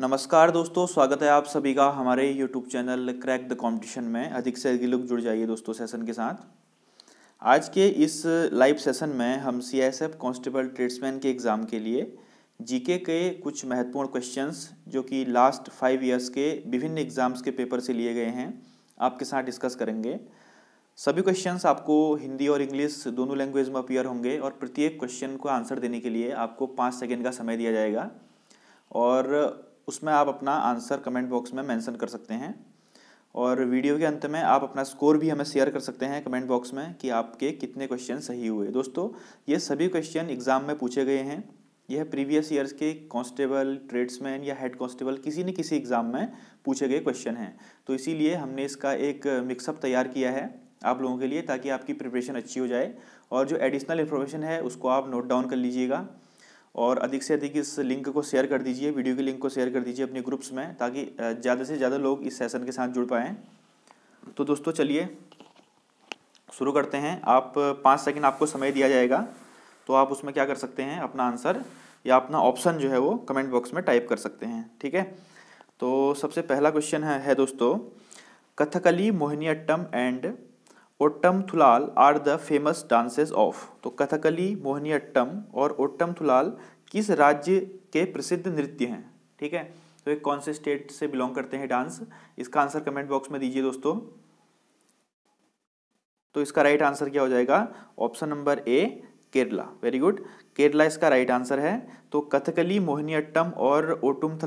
नमस्कार दोस्तों स्वागत है आप सभी का हमारे YouTube channel crack the competition में अधिक से अधिक लोग जुड़ जाइए दोस्तों सेशन के साथ आज के इस लाइव सेशन में हम C S F constable tradesman के एग्ज़ाम के लिए जीके के कुछ महत्वपूर्ण क्वेश्चंस जो कि लास्ट फाइव इयर्स के विभिन्न एग्ज़ाम्स के पेपर से लिए गए हैं आपके साथ डिस्कस करेंगे सभी क्वेश्चंस आपको हिंदी और इंग्लिश दोनों लैंग्वेज में अपीयर होंगे और प्रत्येक क्वेश्चन को आंसर देने के लिए आपको पाँच सेकेंड का समय दिया जाएगा और उसमें आप अपना आंसर कमेंट बॉक्स में मेंशन कर सकते हैं और वीडियो के अंत में आप अपना स्कोर भी हमें शेयर कर सकते हैं कमेंट बॉक्स में कि आपके कितने क्वेश्चन सही हुए दोस्तों ये सभी क्वेश्चन एग्ज़ाम में पूछे गए हैं यह प्रीवियस ईयर्स के कांस्टेबल ट्रेड्समैन या हेड कांस्टेबल किसी न किसी एग्ज़ाम में पूछे गए क्वेश्चन हैं तो इसीलिए हमने इसका एक मिक्सअप तैयार किया है आप लोगों के लिए ताकि आपकी प्रिपरेशन अच्छी हो जाए और जो एडिशनल इन्फॉर्मेशन है उसको आप नोट डाउन कर लीजिएगा और अधिक से अधिक इस लिंक को शेयर कर दीजिए वीडियो के लिंक को शेयर कर दीजिए अपने ग्रुप्स में ताकि ज़्यादा से ज़्यादा लोग इस सेशन के साथ जुड़ पाएँ तो दोस्तों चलिए शुरू करते हैं आप पाँच सेकेंड आपको समय दिया जाएगा तो आप उसमें क्या कर सकते हैं अपना आंसर या अपना ऑप्शन जो है वो कमेंट बॉक्स में टाइप कर सकते हैं ठीक है तो सबसे पहला क्वेश्चन है, है दोस्तों Kathakali Mohiniyattam and Ottam Thullal are the famous dances of तो कथकली मोहिनीअट्टम और ओट्टम थुलाल किस राज्य के प्रसिद्ध नृत्य हैं ठीक है तो ये कौन से स्टेट से बिलोंग करते हैं डांस इसका आंसर कमेंट बॉक्स में दीजिए दोस्तों तो इसका राइट आंसर क्या हो जाएगा option number A Kerala very good Kerala इसका राइट आंसर है तो कथकली मोहिनीअट्टम और ओटुम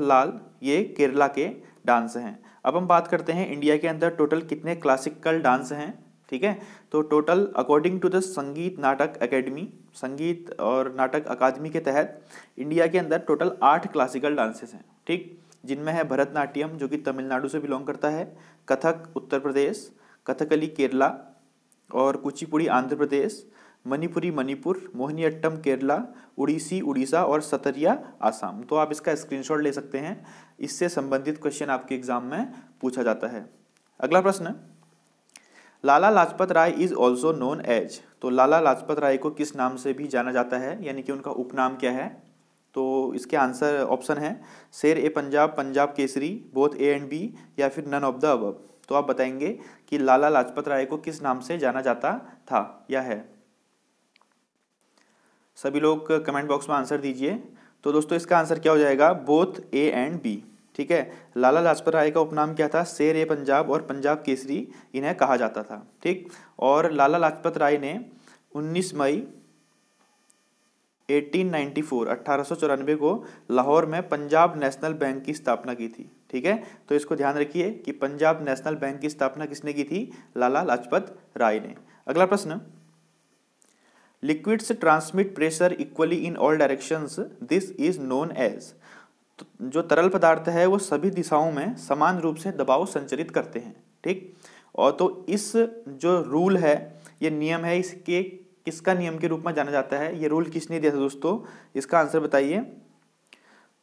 ये केरला के डांस हैं अब हम बात करते हैं इंडिया के अंदर टोटल कितने क्लासिकल डांस हैं ठीक है तो टोटल अकॉर्डिंग टू द संगीत नाटक एकेडमी संगीत और नाटक अकादमी के तहत इंडिया के अंदर टोटल आठ क्लासिकल डांसेस हैं ठीक जिनमें है भरतनाट्यम जो कि तमिलनाडु से बिलोंग करता है कथक उत्तर प्रदेश कथकली केरला और कुचिपुड़ी आंध्र प्रदेश मणिपुरी मणिपुर मोहिनीअट्टम केरला उड़ीसी उड़ीसा और सतरिया आसाम तो आप इसका स्क्रीनशॉट ले सकते हैं इससे संबंधित क्वेश्चन आपके एग्जाम में पूछा जाता है अगला प्रश्न Lala Lajpat Rai is also known as तो लाला लाजपत राय को किस नाम से भी जाना जाता है यानी कि उनका उपनाम क्या है तो इसके आंसर ऑप्शन है Sher e Punjab Punjab Kesari both A and B या फिर नन ऑफ द अब तो आप बताएंगे कि लाला लाजपत राय को किस नाम से जाना जाता था या है सभी लोग कमेंट बॉक्स में आंसर दीजिए तो दोस्तों इसका आंसर क्या हो जाएगा बोथ ए एंड बी ठीक है लाला लाजपत राय का उपनाम क्या था शेर ए पंजाब और पंजाब केसरी इन्हें कहा जाता था ठीक और लाला लाजपत राय ने 19 मई 1894 1894 को लाहौर में पंजाब नेशनल बैंक की स्थापना की थी ठीक है तो इसको ध्यान रखिए कि पंजाब नेशनल बैंक की स्थापना किसने की थी लाला लाजपत राय ने अगला प्रश्न liquids transmit pressure equally in all directions this is known as तो जो तरल पदार्थ है वो सभी दिशाओं में समान रूप से दबाव संचरित करते हैं ठीक और तो इस जो रूल है ये नियम है इसके किसका नियम के रूप में जाना जाता है ये रूल किसने दिया था दोस्तों इसका आंसर बताइए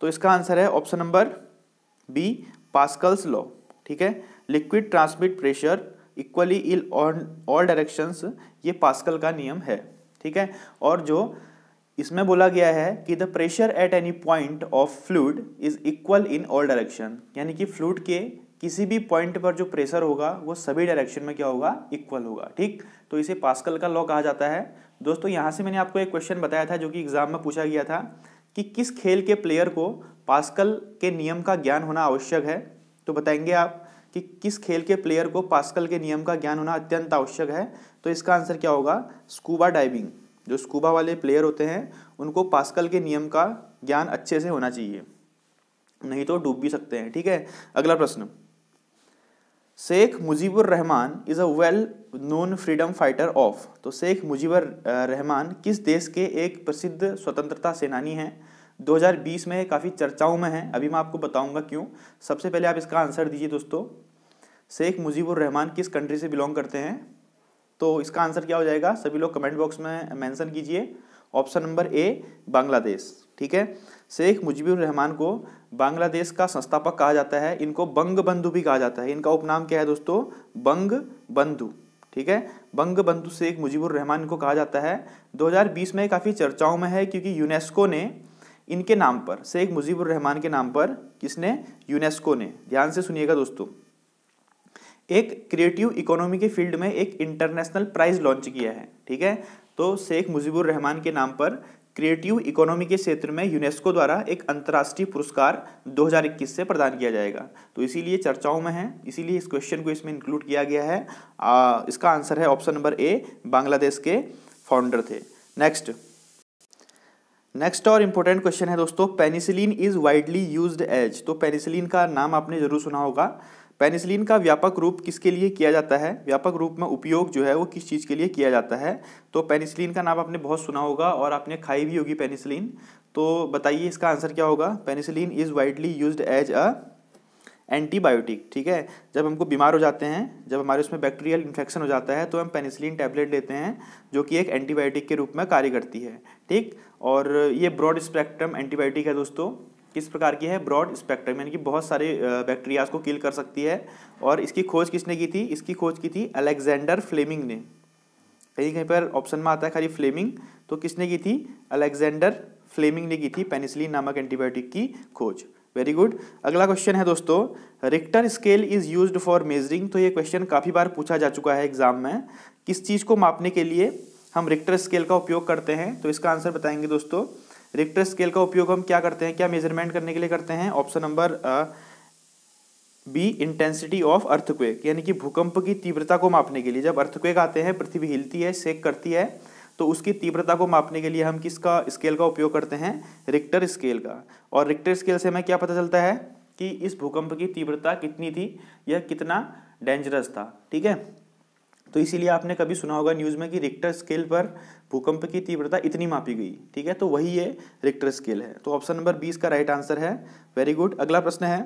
तो इसका आंसर है option number B Pascal's law ठीक है liquid transmit pressure equally in all directions ये पास्कल का नियम है ठीक है और जो इसमें बोला गया है कि the pressure at any point of fluid is equal in all direction यानी कि फ्लूड के किसी भी पॉइंट पर जो प्रेशर होगा वो सभी डायरेक्शन में क्या होगा इक्वल होगा ठीक तो इसे पास्कल का लॉ कहा जाता है दोस्तों यहाँ से मैंने आपको एक क्वेश्चन बताया था जो कि एग्जाम में पूछा गया था कि किस खेल के प्लेयर को पास्कल के नियम का ज्ञान होना आवश्यक है तो बताएंगे आप कि किस खेल के प्लेयर को पास्कल के नियम का ज्ञान होना अत्यंत आवश्यक है तो इसका आंसर क्या होगा स्कूबा डाइविंग जो स्कूबा वाले प्लेयर होते हैं उनको पास्कल के नियम का ज्ञान अच्छे से होना चाहिए नहीं तो डूब भी सकते हैं ठीक है अगला प्रश्न Sheikh Mujibur Rahman is a well known freedom fighter of तो शेख मुजीबर रहमान किस देश के एक प्रसिद्ध स्वतंत्रता सेनानी हैं 2020 में काफ़ी चर्चाओं में हैं अभी मैं आपको बताऊंगा क्यों सबसे पहले आप इसका आंसर दीजिए दोस्तों शेख मुजीबुर रहमान किस कंट्री से बिलोंग करते हैं तो इसका आंसर क्या हो जाएगा सभी लोग कमेंट बॉक्स में मेंशन कीजिए ऑप्शन नंबर ए बांग्लादेश ठीक है शेख मुजीबुर रहमान को बांग्लादेश का संस्थापक कहा जाता है इनको बंग बंधु भी कहा जाता है इनका उपनाम क्या है दोस्तों बंग बंधु ठीक है बंग बंधु शेख मुजीबुर रहमान इनको कहा जाता है दो में काफ़ी चर्चाओं में है क्योंकि यूनेस्को ने इनके नाम पर शेख मुजीबुर रहमान के नाम पर किसने यूनेस्को ने ध्यान से सुनिएगा दोस्तों एक क्रिएटिव इकोनॉमी के फील्ड में एक इंटरनेशनल प्राइज लॉन्च किया है ठीक है तो शेख मुजीबुर रहमान के नाम पर क्रिएटिव इकोनॉमी के क्षेत्र में यूनेस्को द्वारा एक अंतर्राष्ट्रीय पुरस्कार 2021 से प्रदान किया जाएगा तो इसीलिए चर्चाओं में है इसीलिए इस क्वेश्चन को इसमें इंक्लूड किया गया है आ, इसका आंसर है ऑप्शन नंबर ए बांग्लादेश के फाउंडर थे नेक्स्ट नेक्स्ट और इम्पोर्टेंट क्वेश्चन है दोस्तों penicillin is widely used as तो पेनिसिलिन का नाम आपने जरूर सुना होगा पेनिसिलिन का व्यापक रूप किसके लिए किया जाता है व्यापक रूप में उपयोग जो है वो किस चीज़ के लिए किया जाता है तो पेनिसिलिन का नाम आपने बहुत सुना होगा और आपने खाई भी होगी पेनिसिलिन तो बताइए इसका आंसर क्या होगा penicillin is widely use as a antibiotic ठीक है जब हमको बीमार हो जाते हैं जब हमारे उसमें बैक्टीरियल इन्फेक्शन हो जाता है तो हम पेनिसिलिन टैबलेट लेते हैं जो कि एक एंटीबायोटिक के रूप में कार्य करती है ठीक और ये ब्रॉड स्पेक्ट्रम एंटीबायोटिक है दोस्तों किस प्रकार की है ब्रॉड स्पेक्ट्रम यानी कि बहुत सारे बैक्टीरियाज को किल कर सकती है और इसकी खोज किसने की थी इसकी खोज की थी अलेक्जेंडर फ्लेमिंग ने कहीं कहीं पर ऑप्शन में आता है खाली फ्लेमिंग तो किसने की थी अलेक्जेंडर फ्लेमिंग ने की थी पेनिसिलिन नामक एंटीबायोटिक की खोज वेरी गुड अगला क्वेश्चन है दोस्तों Richter scale is use for measuring तो ये क्वेश्चन काफ़ी बार पूछा जा चुका है एग्जाम में किस चीज़ को मापने के लिए हम रिक्टर स्केल का उपयोग करते हैं तो इसका आंसर बताएंगे दोस्तों रिक्टर स्केल का उपयोग हम क्या करते हैं क्या मेजरमेंट करने के लिए करते हैं option number B intensity of earthquake यानी कि भूकंप की तीव्रता को मापने के लिए जब अर्थक्वेक आते हैं पृथ्वी हिलती है सेक करती है तो उसकी तीव्रता को मापने के लिए हम किसका स्केल का उपयोग करते हैं रिक्टर स्केल का और रिक्टर स्केल से हमें क्या पता चलता है कि इस भूकंप की तीव्रता कितनी थी या कितना डेंजरस था ठीक है तो इसीलिए आपने कभी सुना होगा न्यूज़ में कि रिक्टर स्केल पर भूकंप की तीव्रता इतनी मापी गई ठीक है तो वही ये रिक्टर स्केल है तो ऑप्शन नंबर बीस का राइट आंसर है वेरी गुड अगला प्रश्न है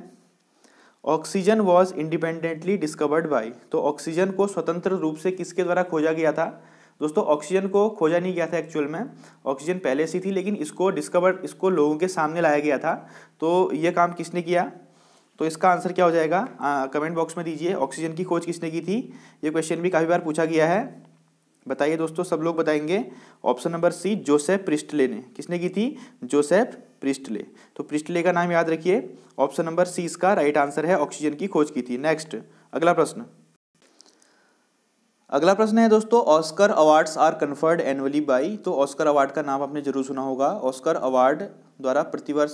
oxygen was independently discovered by तो ऑक्सीजन को स्वतंत्र रूप से किसके द्वारा खोजा गया था दोस्तों ऑक्सीजन को खोजा नहीं गया था एक्चुअल में ऑक्सीजन पहले से थी लेकिन इसको डिस्कवर इसको लोगों के सामने लाया गया था तो ये काम किसने किया तो इसका आंसर क्या हो जाएगा आ, कमेंट बॉक्स में दीजिए ऑक्सीजन की खोज किसने की थी ये क्वेश्चन भी काफ़ी बार पूछा गया है बताइए दोस्तों सब लोग बताएंगे option number C Joseph Priestley ने किसने की थी जोसेफ प्रिस्टले तो प्रिस्टले का नाम याद रखिए ऑप्शन नंबर सी इसका राइट आंसर है ऑक्सीजन की खोज की थी नेक्स्ट अगला प्रश्न अगला प्रश्न है दोस्तों Oscar awards are conferred annually by तो ऑस्कर अवार्ड का नाम आपने जरूर सुना होगा ऑस्कर अवार्ड द्वारा प्रतिवर्ष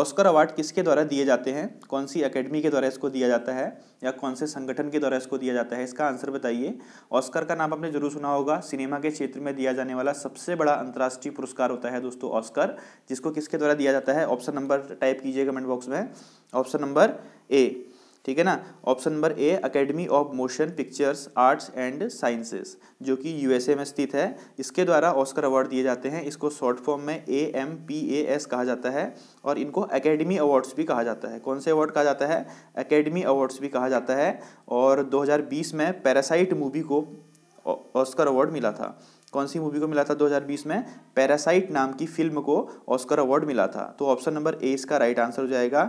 ऑस्कर अवार्ड किसके द्वारा दिए जाते हैं कौन सी एकेडमी के द्वारा इसको दिया जाता है या कौन से संगठन के द्वारा इसको दिया जाता है इसका आंसर बताइए ऑस्कर का नाम आपने जरूर सुना होगा सिनेमा के क्षेत्र में दिया जाने वाला सबसे बड़ा अंतर्राष्ट्रीय पुरस्कार होता है दोस्तों ऑस्कर जिसको किसके द्वारा दिया जाता है ऑप्शन नंबर टाइप कीजिए कमेंट बॉक्स में ऑप्शन नंबर ए ठीक है ना option number A academy of motion pictures arts and sciences जो कि यूएसए में स्थित है इसके द्वारा ऑस्कर अवार्ड दिए जाते हैं इसको शॉर्ट फॉर्म में A M P A S कहा जाता है और इनको अकेडमी अवार्ड्स भी कहा जाता है कौन से अवार्ड कहा जाता है अकेडमी अवार्ड्स भी कहा जाता है और 2020 में पैरासाइट मूवी को ऑस्कर अवार्ड मिला था कौन सी मूवी को मिला था 2020 में पैरासाइट नाम की फिल्म को ऑस्कर अवार्ड मिला था तो ऑप्शन नंबर ए इसका राइट आंसर हो जाएगा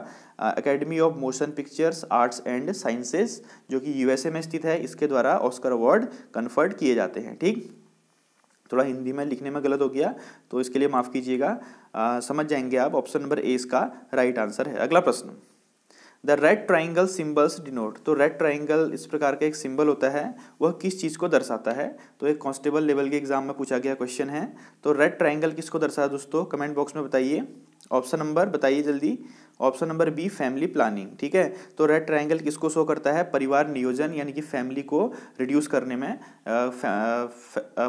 academy of motion pictures arts and sciences जो कि यूएसए में स्थित है इसके द्वारा ऑस्कर अवार्ड कन्फर्ड किए जाते हैं ठीक थोड़ा हिंदी में लिखने में गलत हो गया तो इसके लिए माफ़ कीजिएगा uh, समझ जाएंगे आप ऑप्शन नंबर ए इसका राइट आंसर है अगला प्रश्न the red triangle symbols denote तो रेड ट्राइंगल इस प्रकार का एक सिम्बल होता है वह किस चीज़ को दर्शाता है तो एक कॉन्स्टेबल लेवल के एग्जाम में पूछा गया क्वेश्चन है तो रेड ट्राइंगल किसको दर्शाता है दोस्तों कमेंट बॉक्स में बताइए ऑप्शन नंबर बताइए जल्दी option number B family planning ठीक है तो रेड ट्रायंगल किसको शो करता है परिवार नियोजन यानी कि फैमिली को रिड्यूस करने में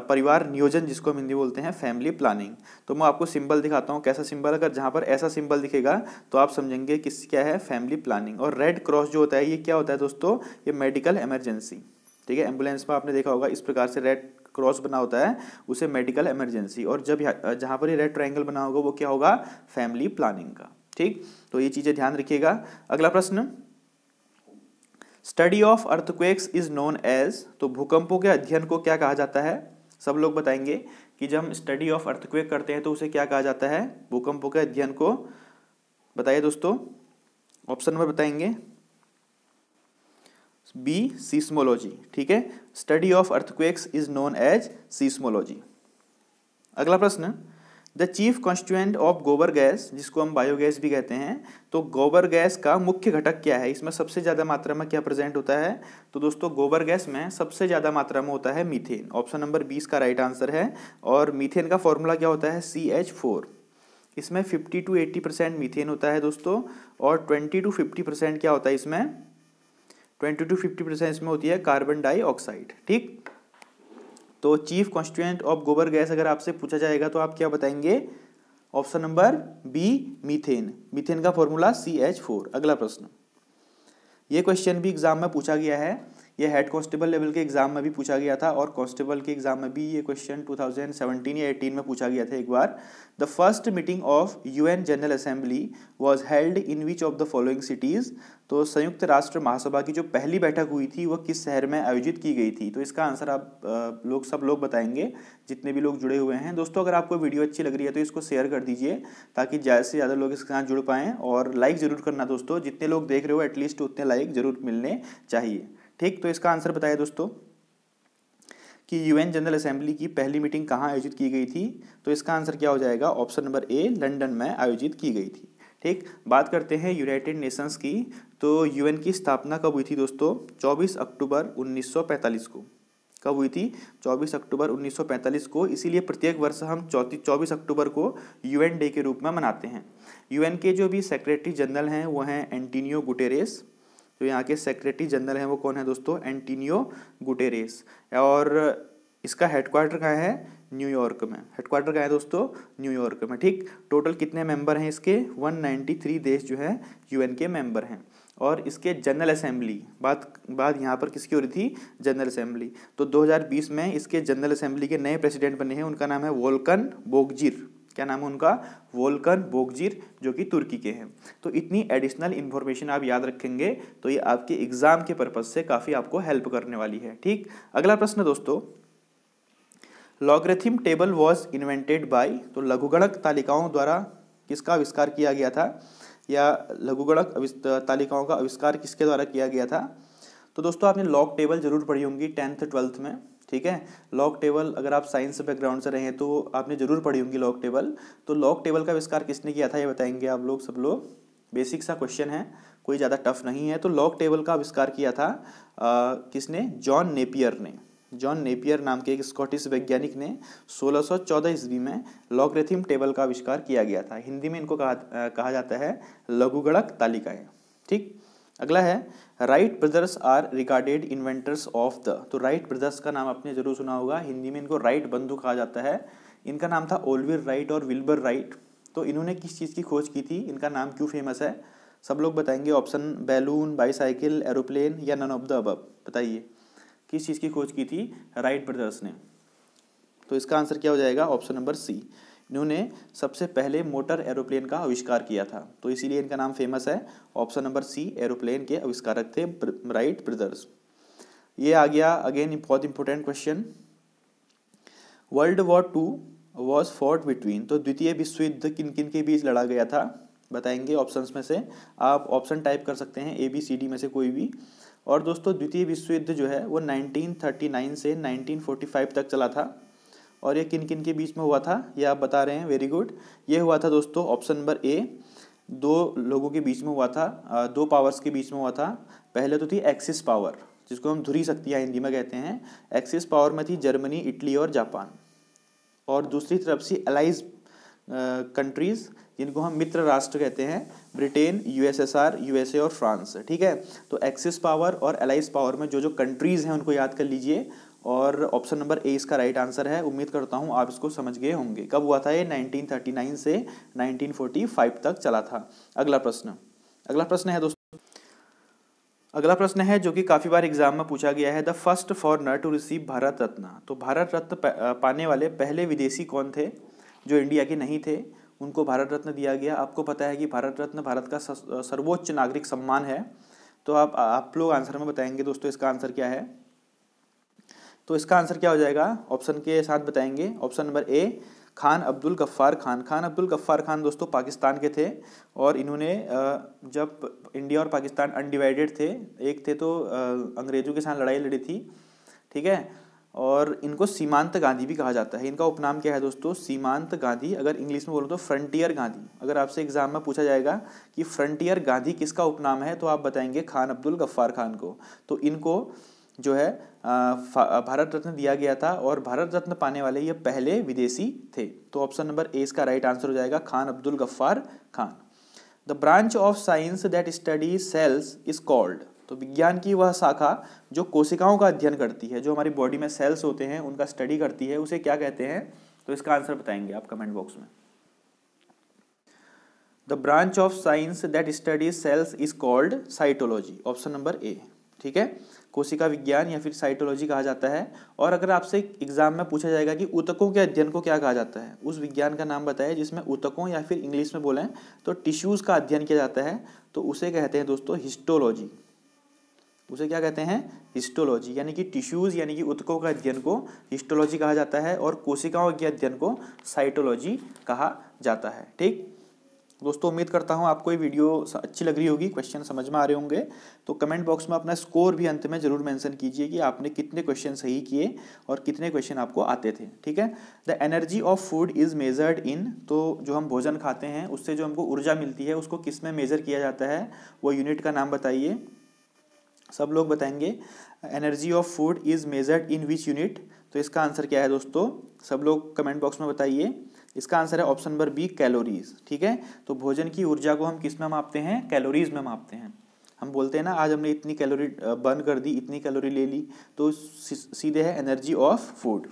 परिवार नियोजन जिसको हम हिंदी बोलते हैं फैमिली प्लानिंग तो मैं आपको सिंबल दिखाता हूँ कैसा सिंबल अगर जहाँ पर ऐसा सिंबल दिखेगा तो आप समझेंगे किस क्या है फैमिली प्लानिंग और रेड क्रॉस जो होता है ये क्या होता है दोस्तों ये मेडिकल इमरजेंसी ठीक है एम्बुलेंस में आपने देखा होगा इस प्रकार से रेड क्रॉस बना होता है उसे मेडिकल इमरजेंसी और जब जहाँ पर ये रेड ट्रायंगल बना होगा वो क्या होगा फैमिली प्लानिंग का ठीक तो ये चीज़ें ध्यान रखिएगा अगला प्रश्न study of earthquakes is known as तो भूकंपों के अध्ययन को क्या कहा जाता है सब लोग बताएंगे कि जब हम स्टडी ऑफ अर्थक्वेक करते हैं तो उसे क्या कहा जाता है भूकंपों के अध्ययन को बताइए दोस्तों ऑप्शन नंबर बताएंगे बी सीस्मोलॉजी ठीक है study of earthquakes is known as seismology अगला प्रश्न the chief constituent of gobar gas जिसको हम बायोगैस भी कहते हैं तो गोबर गैस का मुख्य घटक क्या है इसमें सबसे ज़्यादा मात्रा में क्या प्रेजेंट होता है तो दोस्तों गोबर गैस में सबसे ज़्यादा मात्रा में होता है मीथेन ऑप्शन नंबर बीस का राइट आंसर है और मीथेन का फॉर्मूला क्या होता है सी एच फोर इसमें fifty two eighty percent methane होता है दोस्तों और ट्वेंटी टू फिफ्टी परसेंट क्या होता है इसमें ट्वेंटी टू फिफ्टी परसेंट इसमें होती है कार्बन डाइऑक्साइड ठीक तो chief constituent of gobar gas अगर आपसे पूछा जाएगा तो आप क्या बताएंगे option number B methane methane का फॉर्मूला सी एच फोर अगला प्रश्न ये क्वेश्चन भी एग्जाम में पूछा गया है ये हेड कांस्टेबल लेवल के एग्ज़ाम में भी पूछा गया था और कांस्टेबल के एग्ज़ाम में भी ये क्वेश्चन 2017 या 18 में पूछा गया था एक बार the first meeting of UN general assembly was held in which of the following cities तो संयुक्त राष्ट्र महासभा की जो पहली बैठक हुई थी वह किस शहर में आयोजित की गई थी तो इसका आंसर आप लोग सब लोग बताएंगे जितने भी लोग जुड़े हुए हैं दोस्तों अगर आपको वीडियो अच्छी लग रही है तो इसको शेयर कर दीजिए ताकि ज़्यादा से ज़्यादा लोग इसके साथ जुड़ पाएँ और लाइक ज़रूर करना दोस्तों जितने लोग देख रहे हो एटलीस्ट उतने लाइक ज़रूर मिलने चाहिए ठीक तो इसका आंसर बताए दोस्तों कि यूएन जनरल असेंबली की पहली मीटिंग कहाँ आयोजित की गई थी तो इसका आंसर क्या हो जाएगा ऑप्शन नंबर ए लंदन में आयोजित की गई थी ठीक बात करते हैं यूनाइटेड नेशंस की तो यूएन की स्थापना कब हुई थी दोस्तों 24 अक्टूबर 1945 को कब हुई थी 24 अक्टूबर 1945 को इसीलिए प्रत्येक वर्ष हम चौथी चौबीस अक्टूबर को यूएन डे के रूप में मनाते हैं यूएन के जो भी सेक्रेटरी जनरल हैं वो हैं एंटीनियो गुटेरेस जो तो यहाँ के सेक्रेटरी जनरल हैं वो कौन है दोस्तों एंटीनियो गुटेरेस और इसका हेडक्वार्टर कहाँ है न्यूयॉर्क में हेडक्वार्टर कहाँ है दोस्तों न्यूयॉर्क में ठीक टोटल कितने मेंबर हैं इसके 193 देश जो है यूएन के मेंबर हैं और इसके जनरल असेंबली बात बात यहाँ पर किसकी हो रही थी जनरल असेंबली तो 2020 में इसके जनरल असेंबली के नए प्रेसिडेंट बने हैं उनका नाम है वोल्कन बोगजिर क्या नाम है उनका वोल्कन बोगजीर जो कि तुर्की के हैं तो इतनी एडिशनल इन्फॉर्मेशन आप याद रखेंगे तो ये आपके एग्जाम के पर्पज से काफ़ी आपको हेल्प करने वाली है ठीक अगला प्रश्न दोस्तों logarithm table was invented by तो लघुगणक तालिकाओं द्वारा किसका आविष्कार किया गया था या लघुगणक तालिकाओं का आविष्कार किसके द्वारा किया गया था तो दोस्तों आपने लॉग टेबल जरूर पढ़ी होंगी टेंथ ट्वेल्थ में ठीक है लॉक टेबल अगर आप साइंस से बैकग्राउंड से रहे हैं तो आपने ज़रूर पढ़ी होंगी लॉक टेबल तो लॉक टेबल का आविष्कार किसने किया था ये बताएंगे आप लोग सब लोग बेसिक सा क्वेश्चन है कोई ज़्यादा टफ नहीं है तो लॉक टेबल का आविष्कार किया था आ, किसने जॉन नेपियर ने जॉन नेपियर नाम के एक स्कॉटिश वैज्ञानिक ने 1614 ईस्वी में लॉगरिथम टेबल का आविष्कार किया गया था हिंदी में इनको कहा कहा जाता है लघुगणक तालिकाएं ठीक अगला है Wright brothers are regarded inventors of the तो राइट ब्रदर्स का नाम आपने जरूर सुना होगा हिंदी में इनको राइट बंधु कहा जाता है इनका नाम था ओलविर राइट और विल्बर राइट तो इन्होंने किस चीज़ की खोज की थी इनका नाम क्यों फेमस है सब लोग बताएंगे ऑप्शन बैलून बाईसाइकिल एरोप्लेन या नन ऑफ द अब बताइए किस चीज़ की खोज की थी राइट ब्रदर्स ने तो इसका आंसर क्या हो जाएगा ऑप्शन नंबर सी इन्होंने सबसे पहले मोटर एरोप्लेन का आविष्कार किया था तो इसीलिए इनका नाम फेमस है ऑप्शन नंबर सी एरोप्लेन के आविष्कारक थे राइट ब्रदर्स ये आ गया अगेन बहुत important question World War Two was fought between तो द्वितीय विश्व युद्ध किन किन के बीच लड़ा गया था बताएंगे ऑप्शंस में से आप ऑप्शन टाइप कर सकते हैं ए बी सी डी में से कोई भी और दोस्तों द्वितीय विश्व युद्ध जो है वो 1939 से 1945 तक चला था और ये किन किन के बीच में हुआ था ये आप बता रहे हैं वेरी गुड ये हुआ था दोस्तों ऑप्शन नंबर ए दो लोगों के बीच में हुआ था दो पावर्स के बीच में हुआ था पहले तो थी एक्सिस पावर जिसको हम धुरी शक्ति या हिंदी में कहते हैं एक्सिस पावर में थी जर्मनी इटली और जापान और दूसरी तरफ से अलाइज कंट्रीज़ जिनको हम मित्र राष्ट्र कहते हैं ब्रिटेन यूएसएसआर यूएसए और फ्रांस ठीक है तो एक्सिस पावर और एलाइस पावर में जो जो कंट्रीज़ हैं उनको याद कर लीजिए और ऑप्शन नंबर ए इसका राइट आंसर है उम्मीद करता हूँ आप इसको समझ गए होंगे कब हुआ था ये 1939 से 1945 तक चला था अगला प्रश्न अगला प्रश्न है दोस्तों अगला प्रश्न है जो कि काफ़ी बार एग्जाम में पूछा गया है the first foreigner to receive Bharat Ratna तो भारत रत्न पाने वाले पहले विदेशी कौन थे जो इंडिया के नहीं थे उनको भारत रत्न दिया गया आपको पता है कि भारत रत्न भारत का सर्वोच्च नागरिक सम्मान है तो आप आप लोग आंसर में बताएंगे दोस्तों इसका आंसर क्या है तो इसका आंसर क्या हो जाएगा ऑप्शन के साथ बताएंगे option number A Khan Abdul Ghaffar Khan Khan Abdul Ghaffar Khan दोस्तों पाकिस्तान के थे और इन्होंने जब इंडिया और पाकिस्तान अनडिवाइडेड थे एक थे तो अंग्रेज़ों के साथ लड़ाई लड़ी थी ठीक है और इनको सीमांत गांधी भी कहा जाता है इनका उपनाम क्या है दोस्तों सीमांत गांधी अगर इंग्लिश में बोलूँ तो फ्रंटियर गांधी अगर आपसे एग्जाम में पूछा जाएगा कि फ्रंटियर गांधी किसका उपनाम है तो आप बताएंगे खान अब्दुल गफ्फार खान को तो इनको जो है भारत रत्न दिया गया था और भारत रत्न पाने वाले ये पहले विदेशी थे तो ऑप्शन नंबर ए इसका राइट आंसर हो जाएगा Khan Abdul Ghaffar Khan the branch of science that study cells is called तो विज्ञान की वह शाखा जो कोशिकाओं का अध्ययन करती है जो हमारी बॉडी में सेल्स होते हैं उनका स्टडी करती है उसे क्या कहते हैं तो इसका आंसर बताएंगे आप कमेंट बॉक्स में the branch of science that study cells is called cytology option number A ठीक है कोशिका विज्ञान या फिर साइटोलॉजी कहा जाता है और अगर आपसे एग्जाम में पूछा जाएगा कि ऊतकों के अध्ययन को क्या कहा जाता है उस विज्ञान का नाम बताइए जिसमें ऊतकों या फिर इंग्लिश में बोलें तो टिश्यूज़ का अध्ययन किया जाता है तो उसे कहते हैं दोस्तों हिस्टोलॉजी उसे क्या कहते हैं हिस्टोलॉजी यानी कि टिश्यूज़ यानी कि उतकों का अध्ययन को हिस्टोलॉजी कहा जाता है और कोशिकाओं के अध्ययन को साइटोलॉजी कहा जाता है ठीक दोस्तों उम्मीद करता हूँ आपको ये वीडियो अच्छी लग रही होगी क्वेश्चन समझ में आ रहे होंगे तो कमेंट बॉक्स में अपना स्कोर भी अंत में जरूर मेंशन कीजिए कि आपने कितने क्वेश्चन सही किए और कितने क्वेश्चन आपको आते थे ठीक है the energy of food is measured in तो जो हम भोजन खाते हैं उससे जो हमको ऊर्जा मिलती है उसको किस में मेजर किया जाता है वो यूनिट का नाम बताइए सब लोग बताएंगे energy of food is measured in which unit तो इसका आंसर क्या है दोस्तों सब लोग कमेंट बॉक्स में बताइए इसका आंसर है ऑप्शन नंबर बी कैलोरीज ठीक है तो भोजन की ऊर्जा को हम किस में मापते हैं कैलोरीज में मापते हैं हम बोलते हैं ना आज हमने इतनी कैलोरी बर्न कर दी इतनी कैलोरी ले ली तो सीधे है एनर्जी ऑफ फूड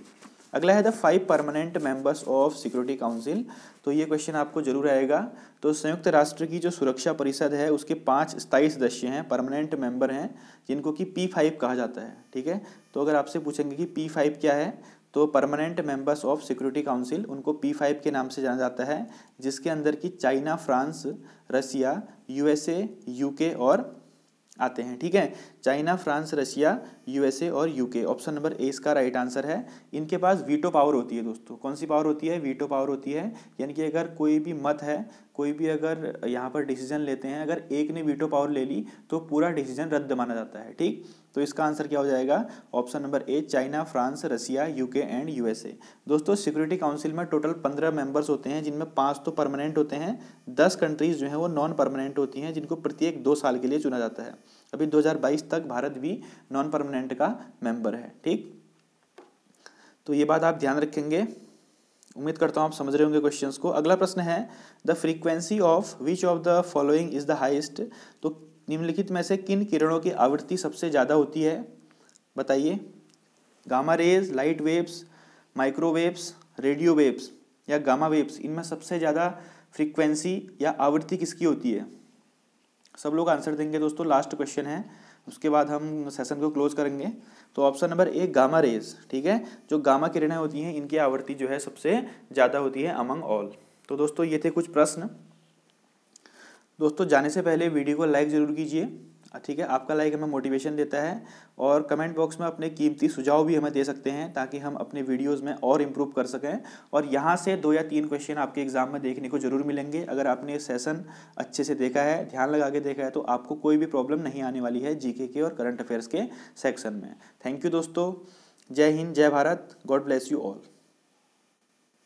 अगला है the five permanent members of security council तो ये क्वेश्चन आपको जरूर आएगा तो संयुक्त राष्ट्र की जो सुरक्षा परिषद है उसके पांच स्थायी सदस्य हैं परमानेंट मेंबर हैं जिनको कि पी फाइव कहा जाता है ठीक है तो अगर आपसे पूछेंगे कि पी फाइव क्या है तो permanent members of security council उनको पी फाइव के नाम से जाना जाता है जिसके अंदर की China France Russia USA UK और आते हैं ठीक है चाइना फ्रांस रसिया यूएसए और यूके ऑप्शन नंबर ए इसका राइट आंसर है इनके पास वीटो पावर होती है दोस्तों कौन सी पावर होती है वीटो पावर होती है यानी कि अगर कोई भी मत है कोई भी अगर यहाँ पर डिसीजन लेते हैं अगर एक ने वीटो पावर ले ली तो पूरा डिसीजन रद्द माना जाता है ठीक तो इसका आंसर क्या हो जाएगा option number A China France Russia UK and USA दोस्तों सिक्योरिटी काउंसिल में टोटल पंद्रह मेंबर्स होते हैं जिनमें पांच तो परमानेंट होते हैं दस कंट्रीज जो हैं वो नॉन परमानेंट होती हैं जिनको प्रत्येक दो साल के लिए चुना जाता है अभी दो तक भारत भी नॉन परमानेंट का मेंबर है ठीक तो ये बात आप ध्यान रखेंगे उम्मीद करता हूँ आप समझ रहे होंगे क्वेश्चंस को अगला प्रश्न है the frequency of which of the following is the highest तो निम्नलिखित में से किन किरणों की आवृत्ति सबसे ज़्यादा होती है बताइए gamma rays light waves microwaves radio waves या गामा वेव्स इनमें सबसे ज़्यादा फ्रीक्वेंसी या आवृत्ति किसकी होती है सब लोग आंसर देंगे दोस्तों लास्ट क्वेश्चन है उसके बाद हम सेशन को क्लोज करेंगे तो ऑप्शन नंबर एक गामा रेज ठीक है जो गामा किरणें होती हैं इनकी आवृत्ति जो है सबसे ज़्यादा होती है अमंग ऑल तो दोस्तों ये थे कुछ प्रश्न दोस्तों जाने से पहले वीडियो को लाइक ज़रूर कीजिए ठीक है आपका लाइक हमें मोटिवेशन देता है और कमेंट बॉक्स में अपने कीमती सुझाव भी हमें दे सकते हैं ताकि हम अपने वीडियोस में और इम्प्रूव कर सकें और यहाँ से दो या तीन क्वेश्चन आपके एग्ज़ाम में देखने को ज़रूर मिलेंगे अगर आपने सेशन अच्छे से देखा है ध्यान लगा के देखा है तो आपको कोई भी प्रॉब्लम नहीं आने वाली है जी के और करंट अफेयर्स के सेक्शन में थैंक यू दोस्तों Jai Hind Jai Bharat God bless you all